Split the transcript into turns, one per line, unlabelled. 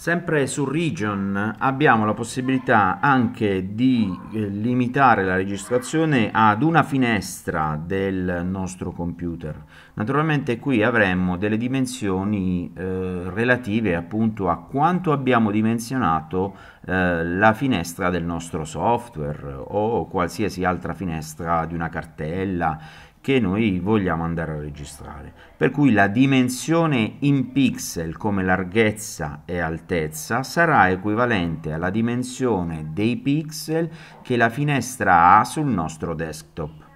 Sempre su Region abbiamo la possibilità anche di eh, limitare la registrazione ad una finestra del nostro computer. Naturalmente qui avremmo delle dimensioni eh, relative appunto a quanto abbiamo dimensionato eh, la finestra del nostro software o qualsiasi altra finestra di una cartella che noi vogliamo andare a registrare. Per cui la dimensione in pixel come larghezza e altezza sarà equivalente alla dimensione dei pixel che la finestra ha sul nostro desktop.